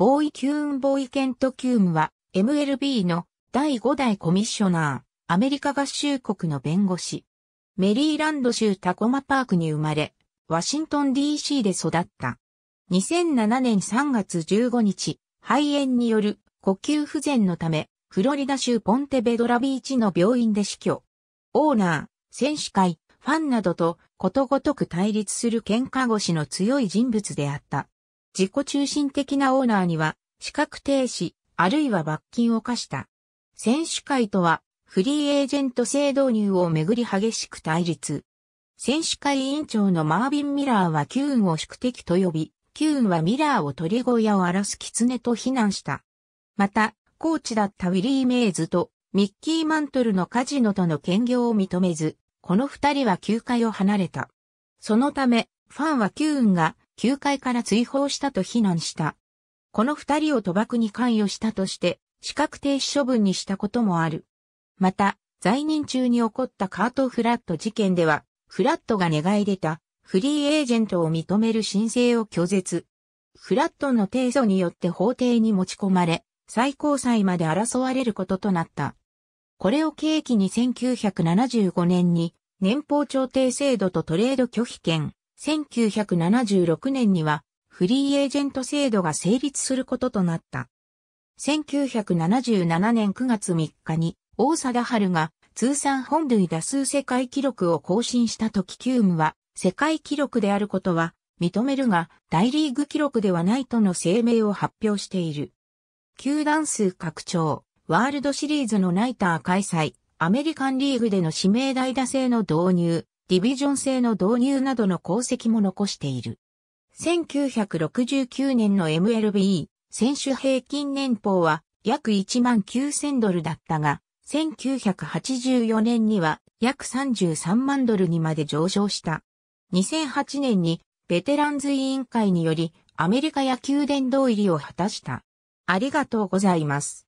ボーイ・キューン・ボーイ・ケント・キュームは、MLB の第5代コミッショナー、アメリカ合衆国の弁護士。メリーランド州タコマパークに生まれ、ワシントン DC で育った。2007年3月15日、肺炎による呼吸不全のため、フロリダ州ポンテベドラビーチの病院で死去。オーナー、選手会、ファンなどとことごとく対立する喧嘩腰の強い人物であった。自己中心的なオーナーには、資格停止、あるいは罰金を課した。選手会とは、フリーエージェント制導入をめぐり激しく対立。選手会委員長のマービン・ミラーはキューンを宿敵と呼び、キューンはミラーを鳥小屋を荒らす狐と非難した。また、コーチだったウィリー・メイズとミッキー・マントルのカジノとの兼業を認めず、この二人は球界を離れた。そのため、ファンはキューンが9階から追放したと非難した。この二人を賭博に関与したとして、資格停止処分にしたこともある。また、在任中に起こったカートフラット事件では、フラットが願い出たフリーエージェントを認める申請を拒絶。フラットの提訴によって法廷に持ち込まれ、最高裁まで争われることとなった。これを契機に1975年に年俸調停制度とトレード拒否権、1976年にはフリーエージェント制度が成立することとなった。1977年9月3日に大貞治が通算本塁打数世界記録を更新した時キュームは世界記録であることは認めるが大リーグ記録ではないとの声明を発表している。球団数拡張、ワールドシリーズのナイター開催、アメリカンリーグでの指名代打制の導入、ディビジョン制の導入などの功績も残している。1969年の MLB 選手平均年俸は約1万9000ドルだったが、1984年には約33万ドルにまで上昇した。2008年にベテランズ委員会によりアメリカ野球殿堂入りを果たした。ありがとうございます。